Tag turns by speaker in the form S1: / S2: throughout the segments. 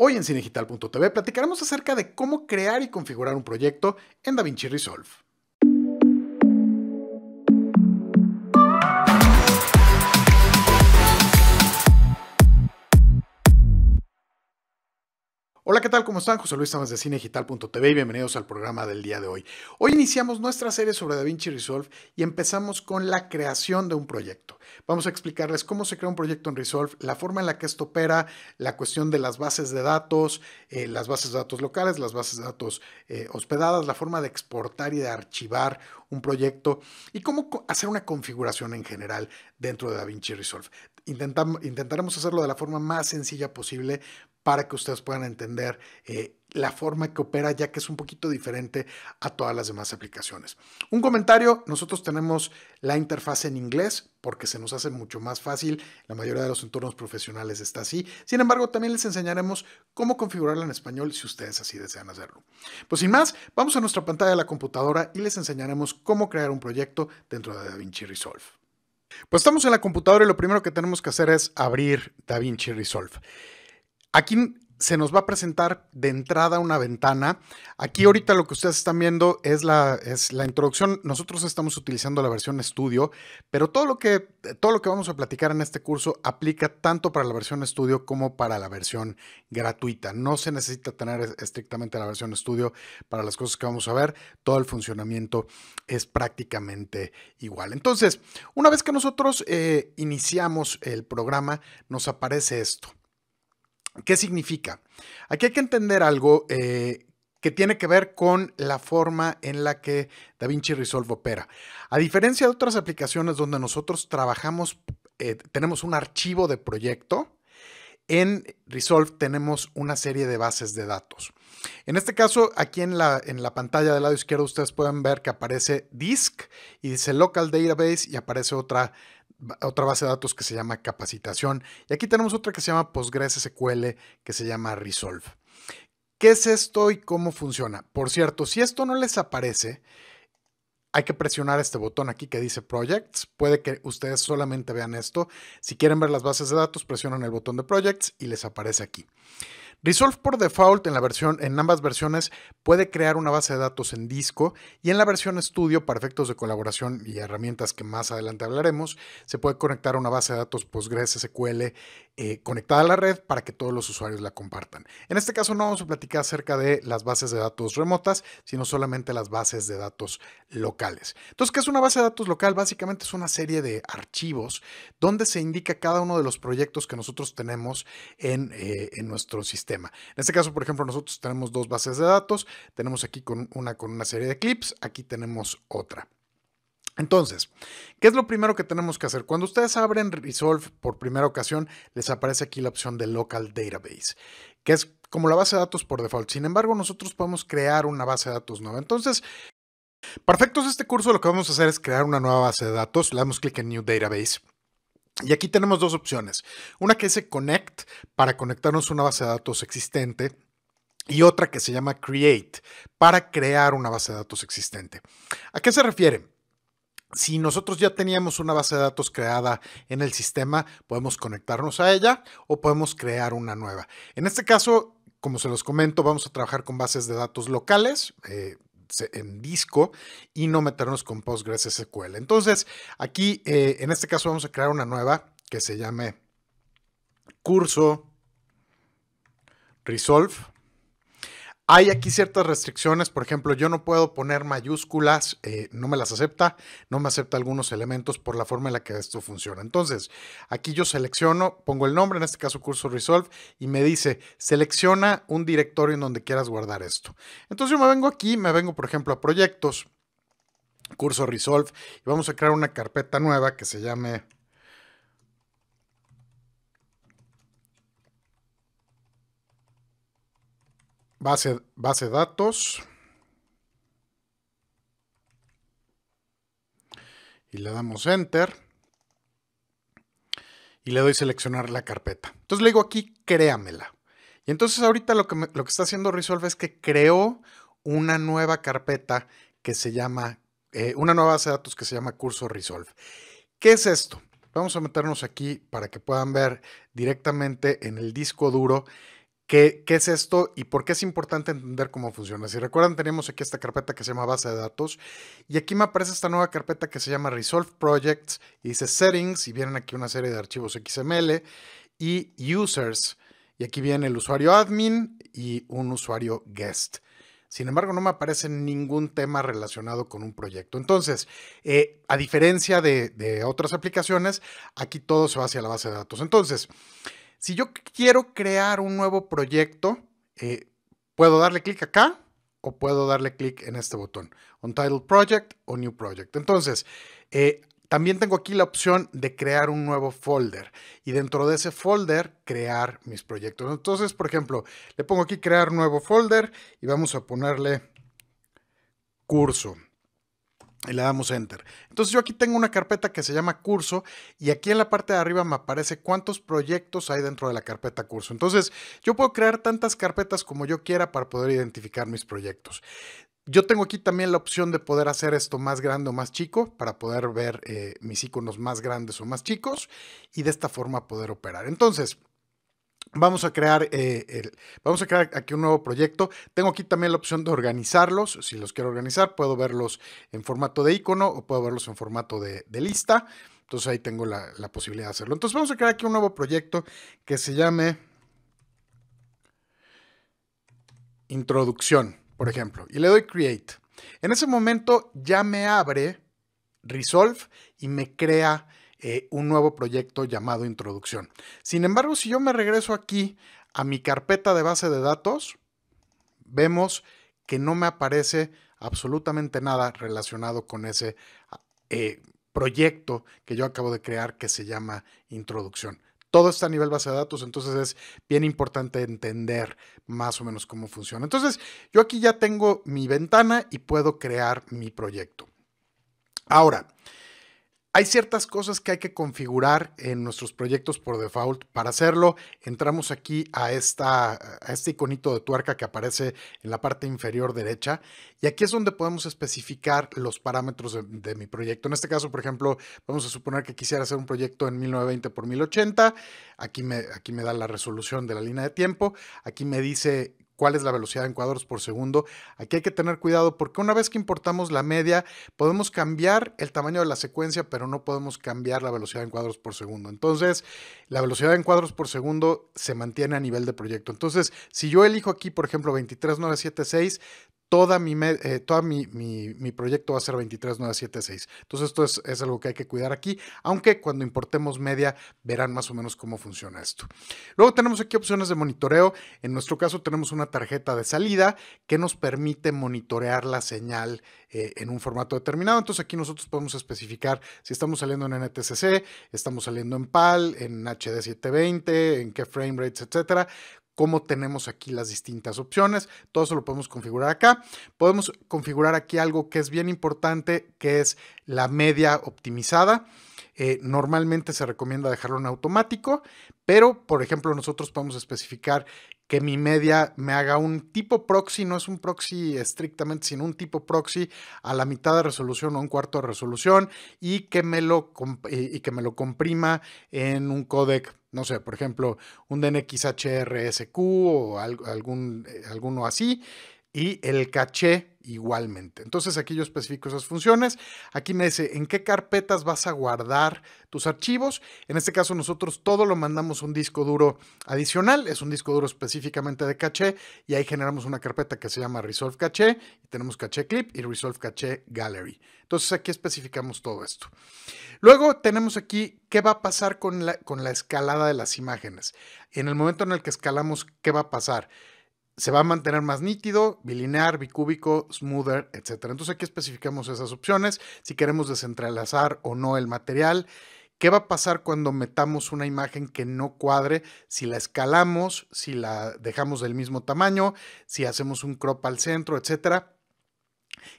S1: Hoy en Cinegital.tv platicaremos acerca de cómo crear y configurar un proyecto en DaVinci Resolve. Hola, ¿qué tal? ¿Cómo están? José Luis Tamas de CineGital.tv y bienvenidos al programa del día de hoy. Hoy iniciamos nuestra serie sobre DaVinci Resolve y empezamos con la creación de un proyecto. Vamos a explicarles cómo se crea un proyecto en Resolve, la forma en la que esto opera, la cuestión de las bases de datos, eh, las bases de datos locales, las bases de datos eh, hospedadas, la forma de exportar y de archivar un proyecto y cómo hacer una configuración en general dentro de DaVinci Resolve. intentaremos hacerlo de la forma más sencilla posible para que ustedes puedan entender eh, la forma que opera, ya que es un poquito diferente a todas las demás aplicaciones. Un comentario, nosotros tenemos la interfaz en inglés porque se nos hace mucho más fácil, la mayoría de los entornos profesionales está así, sin embargo también les enseñaremos cómo configurarla en español si ustedes así desean hacerlo. Pues sin más, vamos a nuestra pantalla de la computadora y les enseñaremos cómo crear un proyecto dentro de DaVinci Resolve. Pues estamos en la computadora y lo primero que tenemos que hacer es abrir DaVinci Resolve. Aquí se nos va a presentar de entrada una ventana. Aquí ahorita lo que ustedes están viendo es la, introducción. Nosotros estamos utilizando la versión estudio, pero todo lo, que, todo lo que vamos a platicar en este curso aplica tanto para la versión estudio como para la versión gratuita. No se necesita tener estrictamente la versión estudio para las cosas que vamos a ver. Todo el funcionamiento es prácticamente igual. Entonces, una vez que nosotros eh, iniciamos el programa, nos aparece esto. ¿Qué significa? Aquí hay que entender algo eh, que tiene que ver con la forma en la que DaVinci Resolve opera. A diferencia de otras aplicaciones donde nosotros trabajamos, eh, tenemos un archivo de proyecto, en Resolve tenemos una serie de bases de datos. En este caso, aquí en la, pantalla del lado izquierdo ustedes pueden ver que aparece disk y dice local database y aparece otra otra base de datos que se llama capacitación y aquí tenemos otra que se llama PostgreSQL, que se llama Resolve. ¿Qué es esto y cómo funciona? Por cierto, si esto no les aparece, hay que presionar este botón aquí que dice Projects. Puede que ustedes solamente vean esto. Si quieren ver las bases de datos, presionan el botón de Projects y les aparece aquí. Resolve por default en, la versión, en ambas versiones puede crear una base de datos en disco y en la versión estudio para efectos de colaboración y herramientas que más adelante hablaremos, se puede conectar a una base de datos PostgreSQL eh, conectada a la red para que todos los usuarios la compartan. En este caso no vamos a platicar acerca de las bases de datos remotas, sino solamente las bases de datos locales. Entonces, ¿qué es una base de datos local? Básicamente es una serie de archivos donde se indica cada uno de los proyectos que nosotros tenemos en eh, nuestro sistema en este caso, por ejemplo, nosotros tenemos dos bases de datos, tenemos aquí con una con una serie de clips, aquí tenemos otra. Entonces, ¿qué es lo primero que tenemos que hacer? Cuando ustedes abren Resolve por primera ocasión, les aparece aquí la opción de Local Database, que es como la base de datos por default. Sin embargo, nosotros podemos crear una base de datos nueva. Entonces, perfecto este curso, lo que vamos a hacer es crear una nueva base de datos. Le damos clic en New Database. Y aquí tenemos dos opciones. Una que dice Connect para conectarnos a una base de datos existente y otra que se llama Create para crear una base de datos existente. ¿A qué se refiere? Si nosotros ya teníamos una base de datos creada en el sistema, podemos conectarnos a ella o podemos crear una nueva. En este caso, como se los comento, vamos a trabajar con bases de datos locales. Eh, en disco y no meternos con Postgres SQL. Entonces, aquí, eh, en este caso, vamos a crear una nueva que se llame curso resolve hay aquí ciertas restricciones, por ejemplo, yo no puedo poner mayúsculas, eh, no me las acepta, no me acepta algunos elementos por la forma en la que esto funciona. Entonces, aquí yo selecciono, pongo el nombre, en este caso curso Resolve, y me dice, selecciona un directorio en donde quieras guardar esto. Entonces yo me vengo aquí, me vengo, por ejemplo, a proyectos, curso Resolve, y vamos a crear una carpeta nueva que se llame base, base de datos. Y le damos enter. Y le doy seleccionar la carpeta. Entonces le digo aquí, créamela. Y entonces ahorita lo que, está haciendo Resolve es que creó una nueva carpeta que se llama, eh, una nueva base de datos que se llama Curso Resolve. ¿Qué es esto? Vamos a meternos aquí para que puedan ver directamente en el disco duro ¿Qué, es esto y por qué es importante entender cómo funciona? Si recuerdan, tenemos aquí esta carpeta que se llama base de datos y aquí me aparece esta nueva carpeta que se llama Resolve Projects y dice Settings y vienen aquí una serie de archivos XML y Users y aquí viene el usuario admin y un usuario guest. Sin embargo, no me aparece ningún tema relacionado con un proyecto. Entonces, eh, a diferencia de, de otras aplicaciones, aquí todo se va hacia la base de datos. Entonces, si yo quiero crear un nuevo proyecto, eh, puedo darle clic acá o puedo darle clic en este botón, Untitled Project o New Project. Entonces, eh, también tengo aquí la opción de crear un nuevo folder y dentro de ese folder crear mis proyectos. Entonces, por ejemplo, le pongo aquí crear nuevo folder y vamos a ponerle curso y le damos enter. Entonces yo aquí tengo una carpeta que se llama curso y aquí en la parte de arriba me aparece cuántos proyectos hay dentro de la carpeta curso. Entonces yo puedo crear tantas carpetas como yo quiera para poder identificar mis proyectos. Yo tengo aquí también la opción de poder hacer esto más grande o más chico para poder ver eh, mis iconos más grandes o más chicos y de esta forma poder operar. Entonces, Vamos a, crear, eh, vamos a crear aquí un nuevo proyecto. Tengo aquí también la opción de organizarlos. Si los quiero organizar, puedo verlos en formato de icono o puedo verlos en formato de, lista. Entonces ahí tengo la, posibilidad de hacerlo. Entonces vamos a crear aquí un nuevo proyecto que se llame Introducción, por ejemplo. Y le doy Create. En ese momento ya me abre Resolve y me crea eh, un nuevo proyecto llamado Introducción. Sin embargo, si yo me regreso aquí a mi carpeta de base de datos, vemos que no me aparece absolutamente nada relacionado con ese eh, proyecto que yo acabo de crear que se llama Introducción. Todo está a nivel base de datos, entonces es bien importante entender más o menos cómo funciona. Entonces, yo aquí ya tengo mi ventana y puedo crear mi proyecto. Ahora, hay ciertas cosas que hay que configurar en nuestros proyectos por default. Para hacerlo, entramos aquí a, esta, este iconito de tuerca que aparece en la parte inferior derecha y aquí es donde podemos especificar los parámetros de, mi proyecto. En este caso, por ejemplo, vamos a suponer que quisiera hacer un proyecto en 1920 por 1080. Aquí me, aquí me da la resolución de la línea de tiempo. Aquí me dice cuál es la velocidad en cuadros por segundo. Aquí hay que tener cuidado porque una vez que importamos la media, podemos cambiar el tamaño de la secuencia, pero no podemos cambiar la velocidad en cuadros por segundo. Entonces, la velocidad en cuadros por segundo se mantiene a nivel de proyecto. Entonces, si yo elijo aquí, por ejemplo, 23976, toda eh, mi, mi, proyecto va a ser 23976. Entonces esto es, algo que hay que cuidar aquí, aunque cuando importemos media verán más o menos cómo funciona esto. Luego tenemos aquí opciones de monitoreo. En nuestro caso tenemos una tarjeta de salida que nos permite monitorear la señal eh, en un formato determinado. Entonces aquí nosotros podemos especificar si estamos saliendo en NTCC, estamos saliendo en PAL, en HD720, en qué frame rates, etcétera cómo tenemos aquí las distintas opciones. Todo eso lo podemos configurar acá. Podemos configurar aquí algo que es bien importante, que es la media optimizada. Eh, normalmente se recomienda dejarlo en automático, pero por ejemplo nosotros podemos especificar que mi media me haga un tipo proxy, no es un proxy estrictamente, sino un tipo proxy a la mitad de resolución o un cuarto de resolución y que me lo, y que me lo comprima en un codec no sé, por ejemplo, un DNXHRSQ o algo, algún, eh, alguno así, y el caché igualmente. Entonces aquí yo especifico esas funciones. Aquí me dice en qué carpetas vas a guardar tus archivos. En este caso nosotros todo lo mandamos a un disco duro adicional. Es un disco duro específicamente de caché y ahí generamos una carpeta que se llama Resolve Caché. tenemos Caché Clip y Resolve Caché Gallery. Entonces aquí especificamos todo esto. Luego tenemos aquí qué va a pasar con la, con la escalada de las imágenes. En el momento en el que escalamos, ¿qué va a pasar? se va a mantener más nítido, bilinear, bicúbico, smoother, etc. Entonces aquí especificamos esas opciones, si queremos desentrelazar o no el material, qué va a pasar cuando metamos una imagen que no cuadre, si la escalamos, si la dejamos del mismo tamaño, si hacemos un crop al centro, etcétera.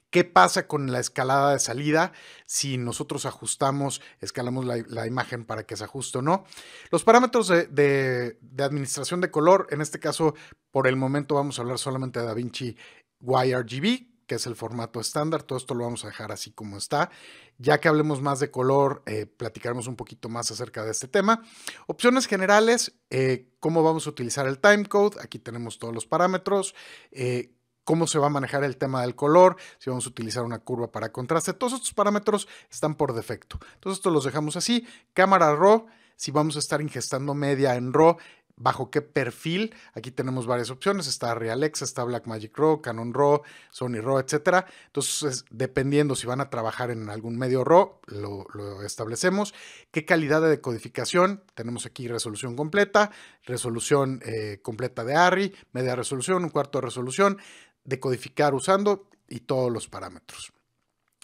S1: ¿Qué pasa con la escalada de salida? Si nosotros ajustamos, escalamos la, imagen para que se ajuste o no. Los parámetros de, administración de color, en este caso, por el momento vamos a hablar solamente de DaVinci YRGB, que es el formato estándar. Todo esto lo vamos a dejar así como está. Ya que hablemos más de color, eh, platicaremos un poquito más acerca de este tema. Opciones generales, eh, cómo vamos a utilizar el timecode. Aquí tenemos todos los parámetros. Eh, cómo se va a manejar el tema del color, si vamos a utilizar una curva para contraste. Todos estos parámetros están por defecto. Entonces, esto los dejamos así. Cámara RAW, si vamos a estar ingestando media en RAW, bajo qué perfil. Aquí tenemos varias opciones. Está Realexa, está Blackmagic RAW, Canon RAW, Sony RAW, etc. Entonces, dependiendo si van a trabajar en algún medio RAW, lo, establecemos. ¿Qué calidad de decodificación? Tenemos aquí resolución completa, resolución eh, completa de ARRI, media resolución, un cuarto de resolución, decodificar usando y todos los parámetros.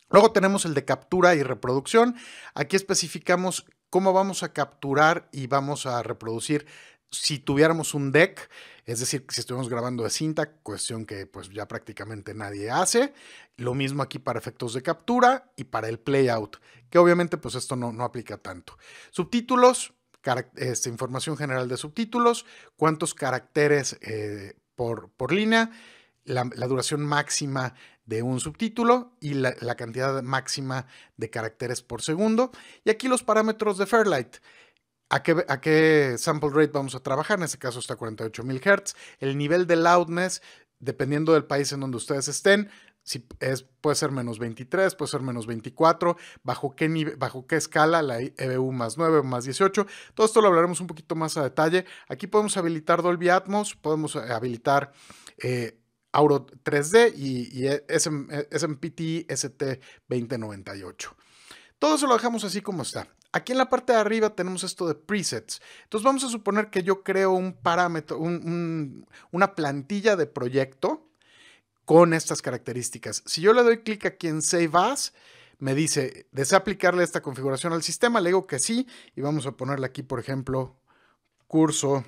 S1: Luego tenemos el de captura y reproducción. Aquí especificamos cómo vamos a capturar y vamos a reproducir si tuviéramos un deck, es decir, si estuviéramos grabando de cinta, cuestión que pues ya prácticamente nadie hace, lo mismo aquí para efectos de captura y para el playout, que obviamente pues esto no, aplica tanto. Subtítulos, este, información general de subtítulos, cuántos caracteres eh, por, línea, la, duración máxima de un subtítulo y la, cantidad máxima de caracteres por segundo. Y aquí los parámetros de Fairlight. ¿A qué, sample rate vamos a trabajar? En este caso está 48.000 Hz. El nivel de loudness, dependiendo del país en donde ustedes estén, puede ser menos 23, puede ser menos 24, bajo qué, bajo qué escala, la EBU más 9, más 18. Todo esto lo hablaremos un poquito más a detalle. Aquí podemos habilitar Dolby Atmos, podemos eh, habilitar eh, Auro 3D y, y e, SMPT e, ST2098. Todo eso lo dejamos así como está. Aquí en la parte de arriba tenemos esto de presets. Entonces vamos a suponer que yo creo un parámetro, una plantilla de proyecto con estas características. Si yo le doy clic aquí en Save As, me dice, ¿desea aplicarle esta configuración al sistema? Le digo que sí y vamos a ponerle aquí, por ejemplo, curso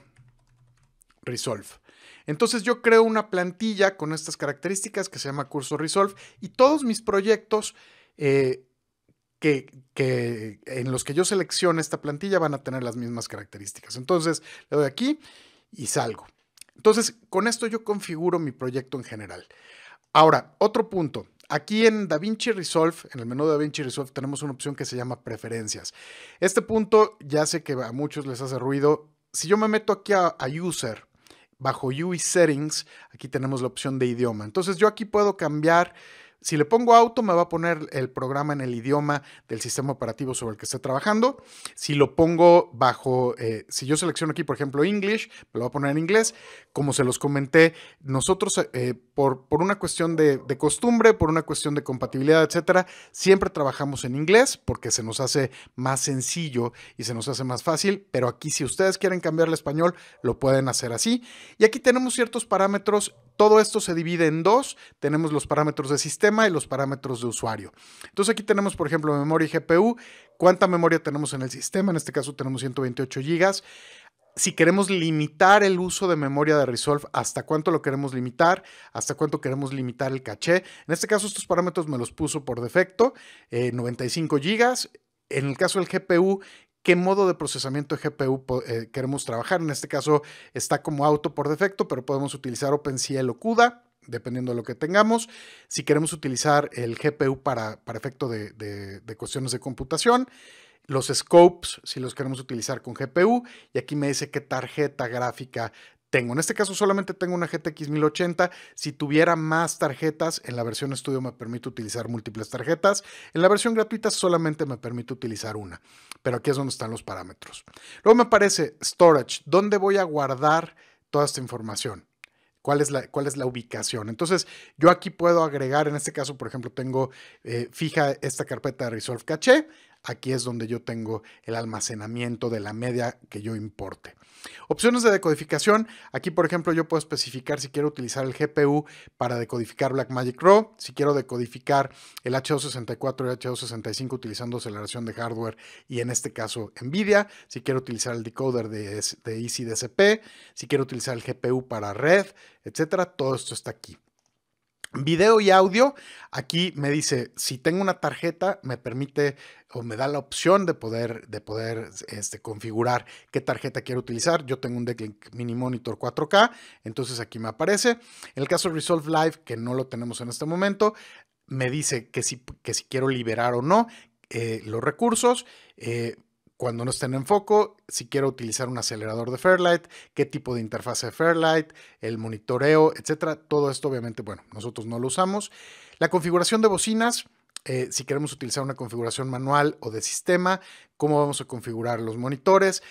S1: Resolve. Entonces yo creo una plantilla con estas características que se llama curso Resolve y todos mis proyectos eh, que, en los que yo seleccione esta plantilla van a tener las mismas características. Entonces le doy aquí y salgo. Entonces con esto yo configuro mi proyecto en general. Ahora, otro punto. Aquí en DaVinci Resolve, en el menú de DaVinci Resolve, tenemos una opción que se llama preferencias. Este punto ya sé que a muchos les hace ruido. Si yo me meto aquí a User, bajo UI Settings, aquí tenemos la opción de idioma. Entonces yo aquí puedo cambiar si le pongo auto, me va a poner el programa en el idioma del sistema operativo sobre el que esté trabajando. Si lo pongo bajo, eh, si yo selecciono aquí, por ejemplo, English, me lo va a poner en inglés. Como se los comenté, nosotros, eh, por, por, una cuestión de, de, costumbre, por una cuestión de compatibilidad, etcétera, siempre trabajamos en inglés porque se nos hace más sencillo y se nos hace más fácil. Pero aquí, si ustedes quieren cambiarle español, lo pueden hacer así. Y aquí tenemos ciertos parámetros todo esto se divide en dos. Tenemos los parámetros de sistema y los parámetros de usuario. Entonces aquí tenemos, por ejemplo, memoria y GPU. ¿Cuánta memoria tenemos en el sistema? En este caso tenemos 128 GB si queremos limitar el uso de memoria de Resolve, hasta cuánto lo queremos limitar, hasta cuánto queremos limitar el caché. En este caso, estos parámetros me los puso por defecto, 95 eh, GB. En el caso del GPU, qué modo de procesamiento de GPU eh, queremos trabajar. En este caso está como auto por defecto, pero podemos utilizar OpenCL o CUDA dependiendo de lo que tengamos. Si queremos utilizar el GPU para, para efecto de, de cuestiones de computación, los scopes, si los queremos utilizar con GPU, y aquí me dice qué tarjeta gráfica tengo. En este caso solamente tengo una GTX 1080. Si tuviera más tarjetas, en la versión estudio me permite utilizar múltiples tarjetas. En la versión gratuita solamente me permite utilizar una. Pero aquí es donde están los parámetros. Luego me aparece storage, ¿dónde voy a guardar toda esta información? ¿Cuál es, la, ¿Cuál es la ubicación? Entonces, yo aquí puedo agregar, en este caso, por ejemplo, tengo eh, fija esta carpeta de Resolve Cache, Aquí es donde yo tengo el almacenamiento de la media que yo importe. Opciones de decodificación. Aquí, por ejemplo, yo puedo especificar si quiero utilizar el GPU para decodificar Blackmagic Raw, si quiero decodificar el H264 y H265 utilizando aceleración de hardware y en este caso NVIDIA, si quiero utilizar el decoder de, de e si quiero utilizar el GPU para red, etcétera. Todo esto está aquí. Video y audio, aquí me dice, si tengo una tarjeta, me permite o me da la opción de poder, de poder este, configurar qué tarjeta quiero utilizar. Yo tengo un Decklink Mini Monitor 4K, entonces aquí me aparece. En el caso de Resolve Live, que no lo tenemos en este momento, me dice que si, que si quiero liberar o no eh, los recursos. Eh, cuando no estén en foco, si quiero utilizar un acelerador de Fairlight, qué tipo de interfaz de Fairlight, el monitoreo, etcétera. Todo esto, obviamente, bueno, nosotros no lo usamos. La configuración de bocinas. Eh, si queremos utilizar una configuración manual o de sistema, cómo vamos a configurar los monitores,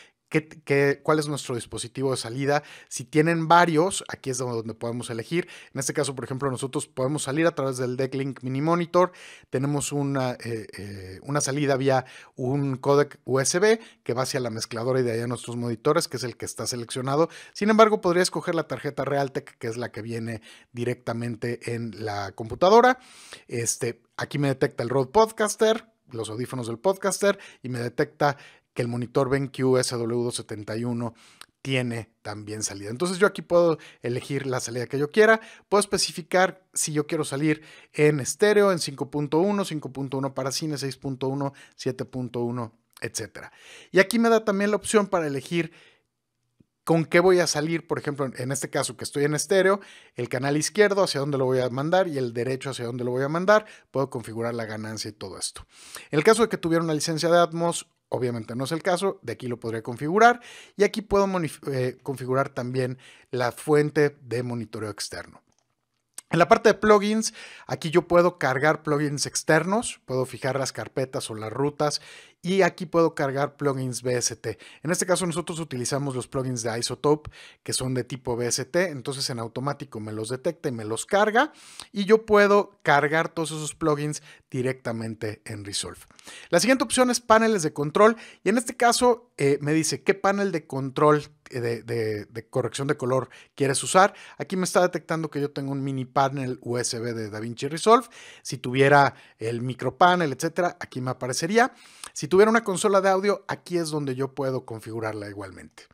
S1: cuál es nuestro dispositivo de salida. Si tienen varios, aquí es donde podemos elegir. En este caso, por ejemplo, nosotros podemos salir a través del Decklink Mini Monitor. Tenemos una, eh, eh, una salida vía un codec USB que va hacia la mezcladora y de ahí a nuestros monitores, que es el que está seleccionado. Sin embargo, podría escoger la tarjeta Realtek, que es la que viene directamente en la computadora. Este, aquí me detecta el Rode Podcaster, los audífonos del podcaster y me detecta que el monitor BenQ SW271 tiene también salida. Entonces yo aquí puedo elegir la salida que yo quiera, puedo especificar si yo quiero salir en estéreo, en 5.1, 5.1 para cine, 6.1, 7.1, etc. Y aquí me da también la opción para elegir con qué voy a salir, por ejemplo, en este caso que estoy en estéreo, el canal izquierdo hacia dónde lo voy a mandar y el derecho hacia dónde lo voy a mandar, puedo configurar la ganancia y todo esto. En el caso de que tuviera una licencia de Atmos Obviamente no es el caso, de aquí lo podría configurar y aquí puedo eh, configurar también la fuente de monitoreo externo. En la parte de plugins, aquí yo puedo cargar plugins externos, puedo fijar las carpetas o las rutas y aquí puedo cargar plugins BST. En este caso nosotros utilizamos los plugins de Isotope que son de tipo BST, entonces en automático me los detecta y me los carga y yo puedo cargar todos esos plugins directamente en Resolve. La siguiente opción es paneles de control y en este caso eh, me dice qué panel de control eh, de, corrección de color quieres usar. Aquí me está detectando que yo tengo un mini panel USB de DaVinci Resolve. Si tuviera el micro panel, etcétera, aquí me aparecería. Si tuviera una consola de audio, aquí es donde yo puedo configurarla igualmente.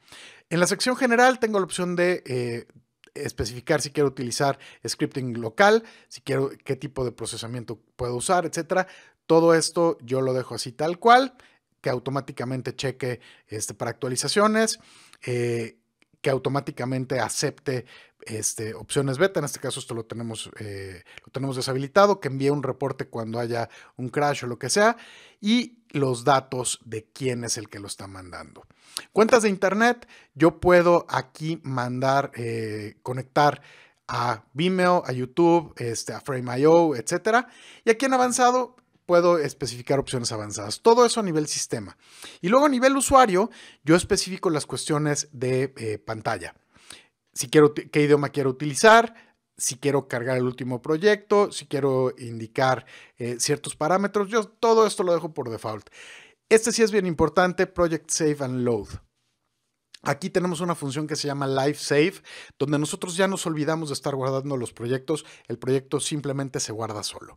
S1: En la sección general tengo la opción de eh, especificar si quiero utilizar scripting local, si quiero qué tipo de procesamiento puedo usar, etcétera. Todo esto yo lo dejo así tal cual, que automáticamente cheque este, para actualizaciones. Eh, que automáticamente acepte este, opciones beta. En este caso esto lo tenemos, eh, lo tenemos deshabilitado, que envíe un reporte cuando haya un crash o lo que sea y los datos de quién es el que lo está mandando. Cuentas de Internet, yo puedo aquí mandar, eh, conectar a Vimeo, a YouTube, este, a Frame.io, etcétera. Y aquí en avanzado puedo especificar opciones avanzadas. Todo eso a nivel sistema. Y luego a nivel usuario, yo especifico las cuestiones de eh, pantalla. Si quiero, qué idioma quiero utilizar, si quiero cargar el último proyecto, si quiero indicar eh, ciertos parámetros. Yo todo esto lo dejo por default. Este sí es bien importante, Project Save and Load. Aquí tenemos una función que se llama Live Save, donde nosotros ya nos olvidamos de estar guardando los proyectos, el proyecto simplemente se guarda solo.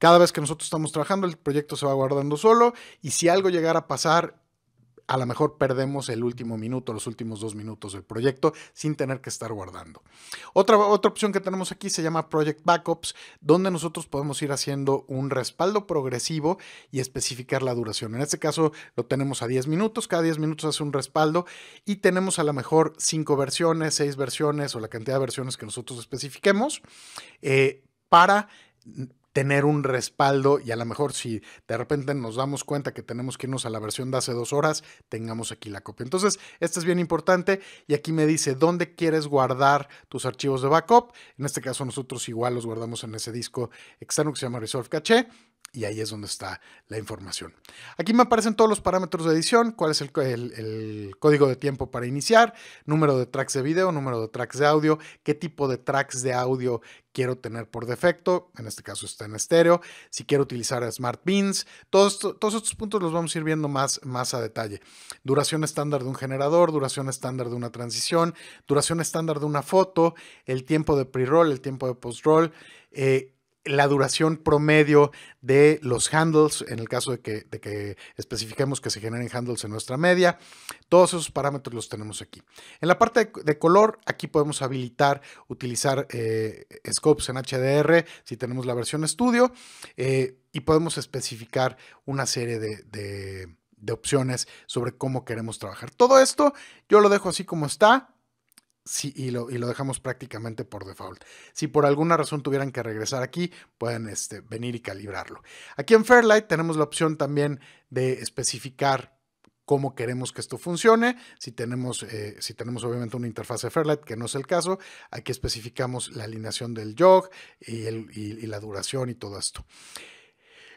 S1: Cada vez que nosotros estamos trabajando, el proyecto se va guardando solo y si algo llegara a pasar, a lo mejor perdemos el último minuto, los últimos dos minutos del proyecto sin tener que estar guardando. Otra, otra opción que tenemos aquí se llama Project Backups, donde nosotros podemos ir haciendo un respaldo progresivo y especificar la duración. En este caso lo tenemos a 10 minutos, cada 10 minutos hace un respaldo y tenemos a lo mejor 5 versiones, 6 versiones o la cantidad de versiones que nosotros especifiquemos eh, para tener un respaldo y a lo mejor si de repente nos damos cuenta que tenemos que irnos a la versión de hace dos horas, tengamos aquí la copia. Entonces, esto es bien importante y aquí me dice dónde quieres guardar tus archivos de backup. En este caso nosotros igual los guardamos en ese disco externo que se llama Resolve Cache y ahí es donde está la información. Aquí me aparecen todos los parámetros de edición, cuál es el, código de tiempo para iniciar, número de tracks de video, número de tracks de audio, qué tipo de tracks de audio quiero tener por defecto, en este caso está en estéreo, si quiero utilizar Smart Beans, todos, todos estos puntos los vamos a ir viendo más, más a detalle. Duración estándar de un generador, duración estándar de una transición, duración estándar de una foto, el tiempo de pre-roll, el tiempo de post-roll. Eh, la duración promedio de los handles, en el caso de que, que, especifiquemos que se generen handles en nuestra media. Todos esos parámetros los tenemos aquí. En la parte de, color, aquí podemos habilitar, utilizar eh, scopes en HDR si tenemos la versión estudio eh, y podemos especificar una serie de opciones sobre cómo queremos trabajar. Todo esto yo lo dejo así como está y, lo, dejamos prácticamente por default. Si por alguna razón tuvieran que regresar aquí, pueden este, venir y calibrarlo. Aquí en Fairlight tenemos la opción también de especificar cómo queremos que esto funcione. Si tenemos, eh, si tenemos obviamente una interfaz de Fairlight, que no es el caso, aquí especificamos la alineación del jog y, el, y la duración y todo esto.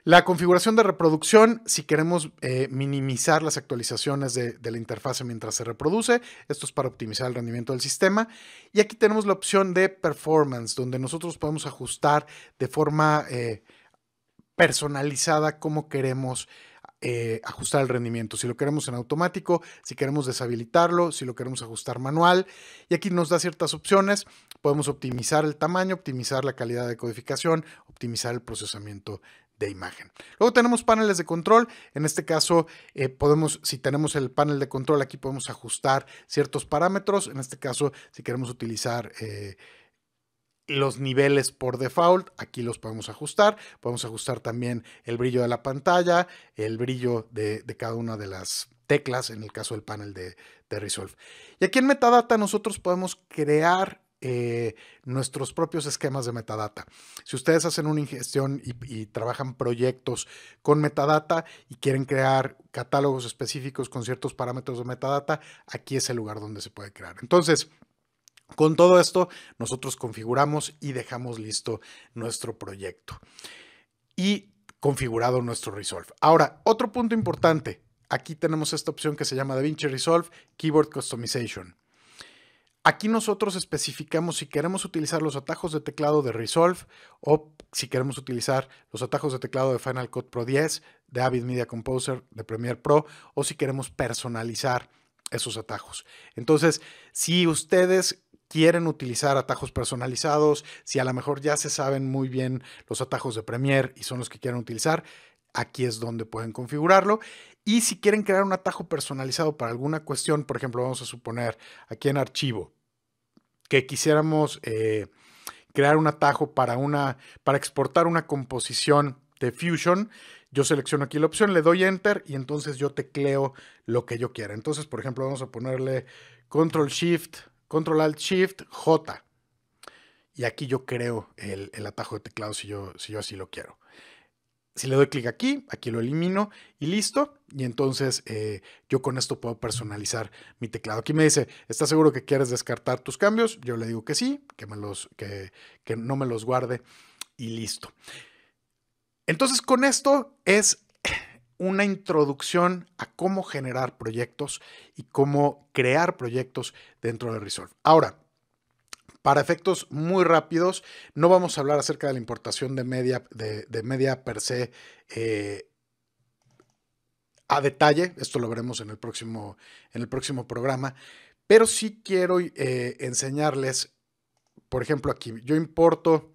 S1: La configuración de reproducción, si queremos eh, minimizar las actualizaciones de, la interfase mientras se reproduce, esto es para optimizar el rendimiento del sistema. Y aquí tenemos la opción de performance, donde nosotros podemos ajustar de forma eh, personalizada cómo queremos eh, ajustar el rendimiento. Si lo queremos en automático, si queremos deshabilitarlo, si lo queremos ajustar manual. Y aquí nos da ciertas opciones. Podemos optimizar el tamaño, optimizar la calidad de codificación, optimizar el procesamiento imagen. Luego tenemos paneles de control. En este caso, eh, podemos, si tenemos el panel de control, aquí podemos ajustar ciertos parámetros. En este caso, si queremos utilizar eh, los niveles por default, aquí los podemos ajustar. Podemos ajustar también el brillo de la pantalla, el brillo de, cada una de las teclas, en el caso del panel de, de Resolve. Y aquí en Metadata nosotros podemos crear eh, nuestros propios esquemas de metadata. Si ustedes hacen una ingestión y, y, trabajan proyectos con metadata y quieren crear catálogos específicos con ciertos parámetros de metadata, aquí es el lugar donde se puede crear. Entonces, con todo esto, nosotros configuramos y dejamos listo nuestro proyecto y configurado nuestro Resolve. Ahora, otro punto importante, aquí tenemos esta opción que se llama DaVinci Resolve Keyboard Customization. Aquí nosotros especificamos si queremos utilizar los atajos de teclado de Resolve o si queremos utilizar los atajos de teclado de Final Cut Pro 10, de Avid Media Composer, de Premiere Pro o si queremos personalizar esos atajos. Entonces, si ustedes quieren utilizar atajos personalizados, si a lo mejor ya se saben muy bien los atajos de Premiere y son los que quieren utilizar, aquí es donde pueden configurarlo. Y si quieren crear un atajo personalizado para alguna cuestión, por ejemplo, vamos a suponer aquí en archivo que quisiéramos eh, crear un atajo para, una, para exportar una composición de Fusion, yo selecciono aquí la opción, le doy enter y entonces yo tecleo lo que yo quiera. Entonces, por ejemplo, vamos a ponerle control shift, control alt shift, J. Y aquí yo creo el, el atajo de teclado si yo, si yo así lo quiero si le doy clic aquí, aquí lo elimino y listo. Y entonces eh, yo con esto puedo personalizar mi teclado. Aquí me dice, ¿estás seguro que quieres descartar tus cambios? Yo le digo que sí, que, me los, que, que no me los guarde y listo. Entonces con esto es una introducción a cómo generar proyectos y cómo crear proyectos dentro de Resolve. Ahora, para efectos muy rápidos, no vamos a hablar acerca de la importación de media, de, media per se eh, a detalle. Esto lo veremos en el próximo, en el próximo programa. Pero sí quiero eh, enseñarles, por ejemplo, aquí yo importo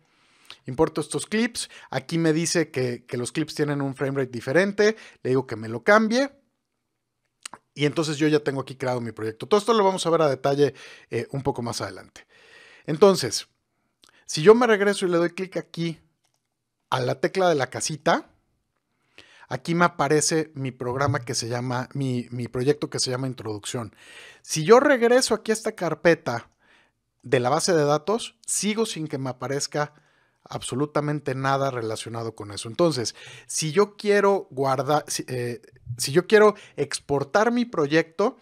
S1: importo estos clips. Aquí me dice que, los clips tienen un frame rate diferente. Le digo que me lo cambie. Y entonces yo ya tengo aquí creado mi proyecto. Todo esto lo vamos a ver a detalle eh, un poco más adelante. Entonces, si yo me regreso y le doy clic aquí a la tecla de la casita, aquí me aparece mi programa que se llama, mi, proyecto que se llama Introducción. Si yo regreso aquí a esta carpeta de la base de datos, sigo sin que me aparezca absolutamente nada relacionado con eso. Entonces, si yo quiero guardar, si, eh, si yo quiero exportar mi proyecto,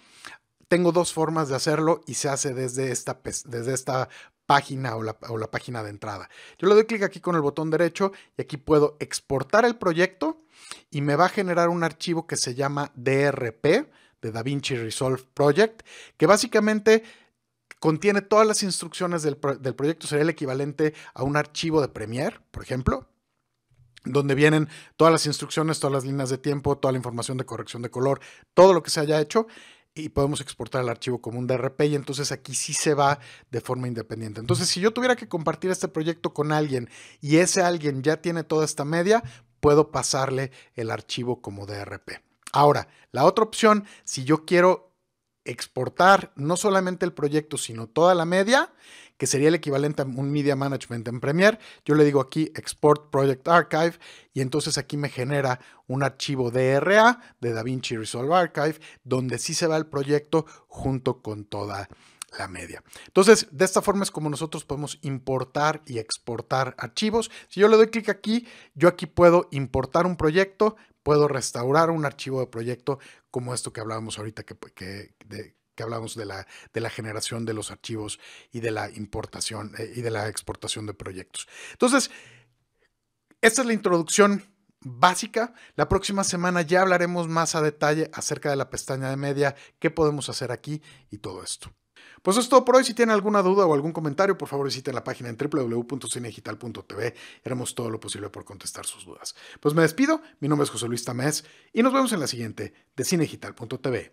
S1: tengo dos formas de hacerlo y se hace desde esta, desde esta página o la, página de entrada. Yo le doy clic aquí con el botón derecho y aquí puedo exportar el proyecto y me va a generar un archivo que se llama DRP, de DaVinci Resolve Project, que básicamente contiene todas las instrucciones del, del, proyecto, sería el equivalente a un archivo de Premiere, por ejemplo, donde vienen todas las instrucciones, todas las líneas de tiempo, toda la información de corrección de color, todo lo que se haya hecho y podemos exportar el archivo como un DRP y entonces aquí sí se va de forma independiente. Entonces, si yo tuviera que compartir este proyecto con alguien y ese alguien ya tiene toda esta media, puedo pasarle el archivo como DRP. Ahora, la otra opción, si yo quiero exportar no solamente el proyecto, sino toda la media, que sería el equivalente a un Media Management en Premiere. Yo le digo aquí Export Project Archive y entonces aquí me genera un archivo DRA de DaVinci Resolve Archive donde sí se va el proyecto junto con toda la media. Entonces, de esta forma es como nosotros podemos importar y exportar archivos. Si yo le doy clic aquí, yo aquí puedo importar un proyecto, puedo restaurar un archivo de proyecto como esto que hablábamos ahorita que, de, que hablamos de la, de la generación de los archivos y de la importación eh, y de la exportación de proyectos. Entonces, esta es la introducción básica. La próxima semana ya hablaremos más a detalle acerca de la pestaña de media, qué podemos hacer aquí y todo esto. Pues es todo por hoy. Si tienen alguna duda o algún comentario, por favor visiten la página en www.cinegital.tv. Haremos todo lo posible por contestar sus dudas. Pues me despido. Mi nombre es José Luis Tamés y nos vemos en la siguiente de cinegital.tv.